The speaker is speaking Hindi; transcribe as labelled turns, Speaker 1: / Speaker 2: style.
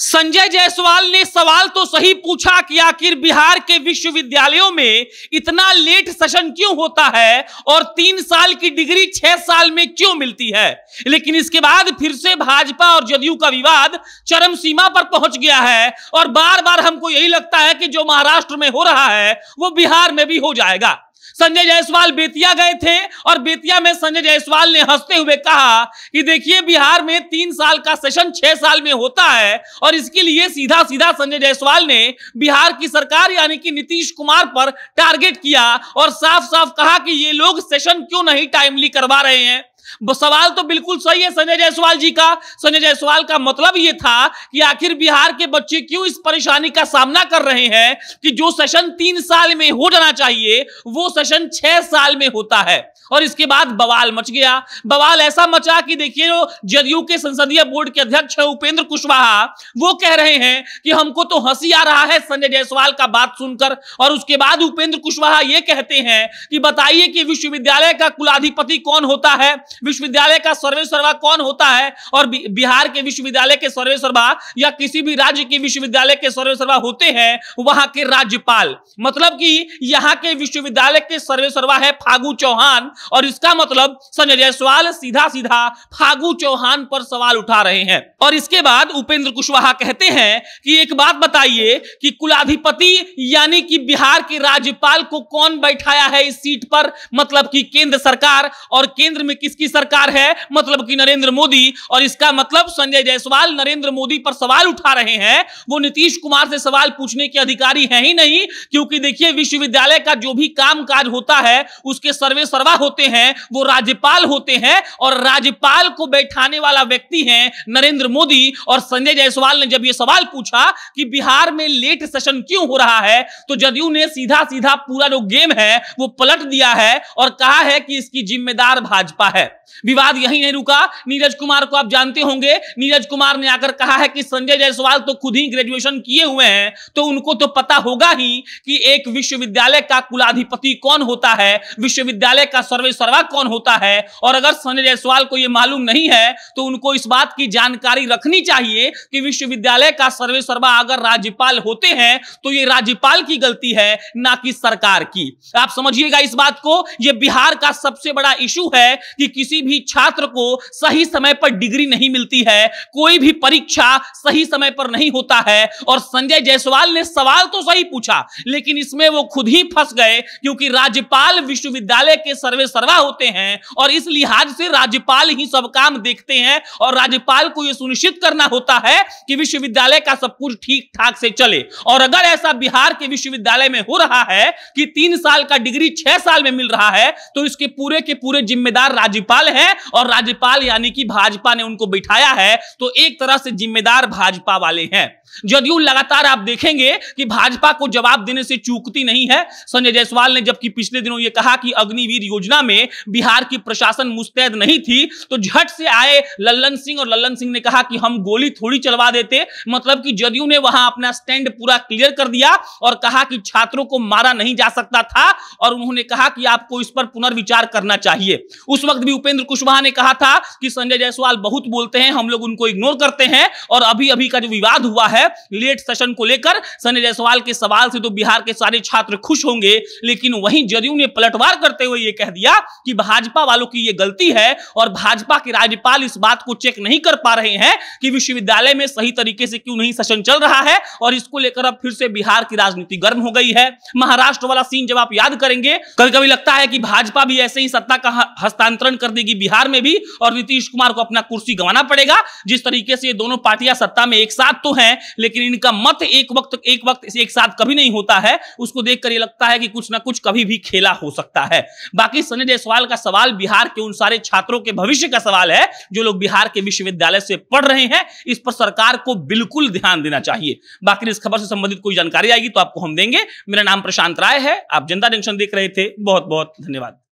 Speaker 1: संजय जायसवाल ने सवाल तो सही पूछा कि आखिर बिहार के विश्वविद्यालयों में इतना लेट सेशन क्यों होता है और तीन साल की डिग्री छह साल में क्यों मिलती है लेकिन इसके बाद फिर से भाजपा और जदयू का विवाद चरम सीमा पर पहुंच गया है और बार बार हमको यही लगता है कि जो महाराष्ट्र में हो रहा है वो बिहार में भी हो जाएगा संजय जायसवाल बेतिया गए थे और बेतिया में संजय जायसवाल ने हंसते हुए कहा कि देखिए बिहार में तीन साल का सेशन छह साल में होता है और इसके लिए सीधा सीधा संजय जायसवाल ने बिहार की सरकार यानी कि नीतीश कुमार पर टारगेट किया और साफ साफ कहा कि ये लोग सेशन क्यों नहीं टाइमली करवा रहे हैं सवाल तो बिल्कुल सही है संजय जायसवाल जी का संजय जायसवाल का मतलब ये था कि आखिर बिहार के बच्चे क्यों इस परेशानी का सामना कर रहे हैं कि जो सेशन तीन साल में हो जाना चाहिए वो सेशन छह साल में होता है और इसके बाद बवाल मच गया बवाल ऐसा मचा कि देखिए जो जदयू के संसदीय बोर्ड के अध्यक्ष है उपेंद्र कुशवाहा वो कह रहे हैं कि हमको तो हंसी आ रहा है संजय जायसवाल का बात सुनकर और उसके बाद उपेंद्र कुशवाहा ये कहते हैं कि बताइए कि विश्वविद्यालय का कुलाधिपति कौन होता है विश्वविद्यालय का सर्वे सर्वा कौन होता है और बिहार के विश्वविद्यालय के सर्वे सर्वा या किसी भी राज्य के विश्वविद्यालय के सर्वे सर्वा होते हैं वहां के राज्यपाल मतलब कि यहाँ के विश्वविद्यालय के सर्वे सर्वा है फागु चौहान और इसका मतलब संजय जायसवाल सीधा सीधा फागु चौहान पर सवाल उठा रहे हैं और इसके बाद उपेंद्र कुशवाहा कहते हैं कि एक बात बताइए कि कुलाधिपति यानी कि बिहार के राज्यपाल को कौन बैठाया है इस सीट पर मतलब कि केंद्र सरकार और केंद्र में किसकी सरकार सरकार है मतलब कि नरेंद्र मोदी और इसका मतलब संजय जायसवाल नरेंद्र मोदी पर सवाल उठा रहे हैं वो नीतीश कुमार से सवाल पूछने के अधिकारी है ही नहीं क्योंकि देखिए विश्वविद्यालय का जो भी काम काज होता है उसके सर्वे सर्वा होते हैं वो राज्यपाल होते हैं और राज्यपाल को बैठाने वाला व्यक्ति है नरेंद्र मोदी और संजय जायसवाल ने जब यह सवाल पूछा कि बिहार में लेट सेशन क्यों हो रहा है तो जदयू ने सीधा सीधा पूरा जो गेम है वो पलट दिया है और कहा है कि इसकी जिम्मेदार भाजपा है विवाद यही नहीं रुका नीरज कुमार को आप जानते होंगे नीरज कुमार ने आकर कहा है कि संजय जायसवाल तो खुद ही ग्रेजुएशन किए हुए हैं तो उनको तो पता होगा ही कि एक विश्वविद्यालय का कुलाधिपति कौन होता है विश्वविद्यालय का सर्वे सर्वा कौन होता है और अगर संजय जायसवाल को यह मालूम नहीं है तो उनको इस बात की जानकारी रखनी चाहिए कि विश्वविद्यालय का सर्वे सर्वा अगर राज्यपाल होते हैं तो ये राज्यपाल की गलती है ना कि सरकार की आप समझिएगा इस बात को यह बिहार का सबसे बड़ा इशू है कि किसी भी छात्र को सही समय पर डिग्री नहीं मिलती है कोई भी परीक्षा सही समय पर नहीं होता है और संजय जायसवाल ने सवाल तो सही पूछा लेकिन इसमें वो खुद ही फंस गए क्योंकि राज्यपाल विश्वविद्यालय के सर्वे सर्वा होते हैं और इस लिहाज से राज्यपाल ही सब काम देखते हैं और राज्यपाल को यह सुनिश्चित करना होता है कि विश्वविद्यालय का सब कुछ ठीक ठाक से चले और अगर ऐसा बिहार के विश्वविद्यालय में हो रहा है कि तीन साल का डिग्री छह साल में मिल रहा है तो इसके पूरे के पूरे जिम्मेदार राज्यपाल हैं और राज्यपाल यानी कि भाजपा ने उनको बिठाया है तो एक तरह से जिम्मेदार भाजपा वाले हैं जदयू लगातार आप देखेंगे कि भाजपा को जवाब देने से चूकती नहीं है संजय जायसवाल ने जबकि पिछले दिनों ये कहा कि अग्निवीर योजना में बिहार की प्रशासन मुस्तैद नहीं थी तो झट से आए लल्लन सिंह और लल्लन सिंह ने कहा कि हम गोली थोड़ी चलवा देते मतलब कि जदयू ने वहां अपना स्टैंड पूरा क्लियर कर दिया और कहा कि छात्रों को मारा नहीं जा सकता था और उन्होंने कहा कि आपको इस पर पुनर्विचार करना चाहिए उस वक्त भी उपेंद्र उपेंद्र कुशवाहा ने कहा था कि संजय जायसवाल बहुत बोलते हैं हम लोग उनको इग्नोर करते हैं और अभी अभी का जो विवाद हुआ है लेट सेशन को लेकर संजय जायसवाल के सवाल से तो बिहार के सारे छात्र खुश होंगे लेकिन वहीं जदयू ने पलटवार करते हुए यह कह दिया कि भाजपा वालों की यह गलती है और भाजपा के राज्यपाल इस बात को चेक नहीं कर पा रहे हैं कि विश्वविद्यालय में सही तरीके से क्यों नहीं सेशन चल रहा है और इसको लेकर अब फिर से बिहार की राजनीति गर्म हो गई है महाराष्ट्र वाला सीन जब आप याद करेंगे कभी कभी लगता है कि भाजपा भी ऐसे ही सत्ता का हस्तांतरण कर दी देगी बिहार में भी और नीतीश कुमार को अपना कुर्सी गंवाना पड़ेगा जिस तरीके से ये दोनों पार्टियां सत्ता में एक साथ तो हैं लेकिन इनका मत एक वक्त एक वक्त एक साथ कभी नहीं होता है उसको देखकर ये लगता है कि कुछ ना कुछ कभी भी खेला हो सकता है बाकी सनी जायसवाल का सवाल बिहार के उन सारे छात्रों के भविष्य का सवाल है जो लोग बिहार के विश्वविद्यालय से पढ़ रहे हैं इस पर सरकार को बिल्कुल ध्यान देना चाहिए बाकी इस खबर से संबंधित कोई जानकारी आएगी तो आपको हम देंगे मेरा नाम प्रशांत राय है आप जनता जंक्शन देख रहे थे बहुत बहुत धन्यवाद